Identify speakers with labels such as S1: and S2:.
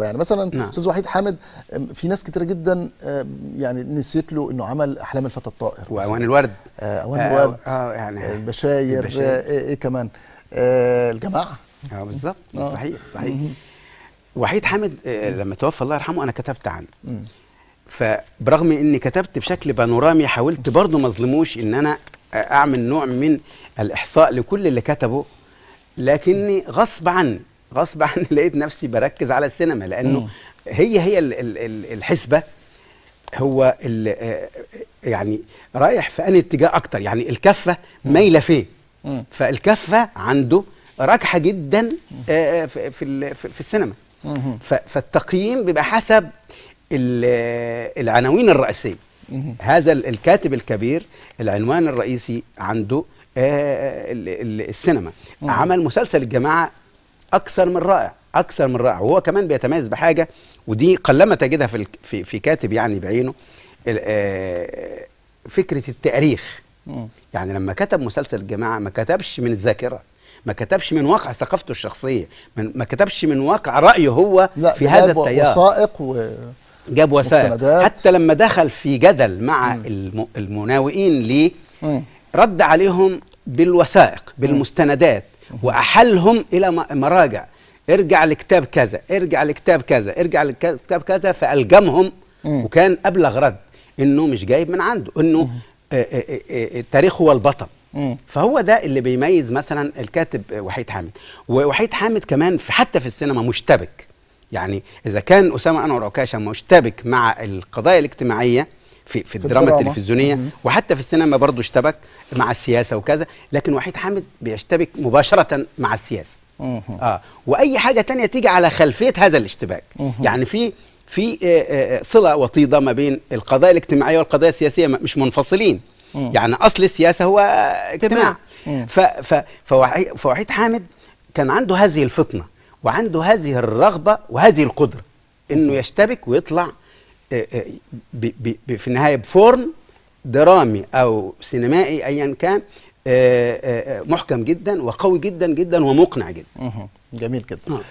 S1: يعني مثلا نعم. استاذ وحيد حامد في ناس كتير جدا يعني نسيت له انه عمل احلام الفتى الطائر واوان الورد اوان الورد آه, آه،, آه،, آه، يعني البشاير, البشاير. إيه, ايه كمان آه الجماعه اه بالظبط صحيح صحيح مم. وحيد حامد لما توفى الله يرحمه انا كتبت عنه مم. فبرغم اني كتبت بشكل بانورامي حاولت برضه ما اظلموش ان انا اعمل نوع من الاحصاء لكل اللي كتبه لكني غصب عني غصب عني لقيت نفسي بركز على السينما لانه م. هي هي الحسبه هو آه، آه، يعني رايح في انهي اتجاه اكتر يعني الكفه مايله فين فالكفه عنده راجحه جدا آه، في في السينما فالتقييم بيبقى حسب العناوين الرئيسيه هذا الكاتب الكبير العنوان الرئيسي عنده السينما عمل مسلسل الجماعه اكثر من رائع اكثر من رائع وهو كمان بيتميز بحاجه ودي قلما تجدها في في, في كاتب يعني بعينه آه، فكره التاريخ يعني لما كتب مسلسل الجماعه ما كتبش من الذاكره ما كتبش من واقع ثقافته الشخصيه من ما كتبش من واقع رايه هو لا في هذا التيار وثائق و... جاب وثائق حتى لما دخل في جدل مع الم... المناوئين ليه رد عليهم بالوثائق بالمستندات وأحلهم إلى مراجع ارجع لكتاب كذا ارجع لكتاب كذا ارجع لكتاب كذا فألجمهم وكان أبلغ رد إنه مش جايب من عنده إنه آه، آه، آه، التاريخ هو البطل فهو ده اللي بيميز مثلا الكاتب وحيد حامد ووحيد حامد كمان في حتى في السينما مشتبك يعني إذا كان أسامة أنور عكاشة مشتبك مع القضايا الاجتماعية في في الدراما, التلفزيونيه وحتى في السينما برضه اشتبك مع السياسه وكذا لكن وحيد حامد بيشتبك مباشره مع السياسه مم. اه واي حاجه تانية تيجي على خلفيه هذا الاشتباك مم. يعني في في آه، آه، آه، صله وطيده ما بين القضايا الاجتماعيه والقضايا السياسيه مش منفصلين مم. يعني اصل السياسه هو اجتماع ف ف فوحيد حامد كان عنده هذه الفطنه وعنده هذه الرغبه وهذه القدره انه يشتبك ويطلع آه، آه، في النهايه بفورم درامي او سينمائي ايا كان آه، محكم جدا وقوي جدا جدا ومقنع جدا جميل جدا نعم.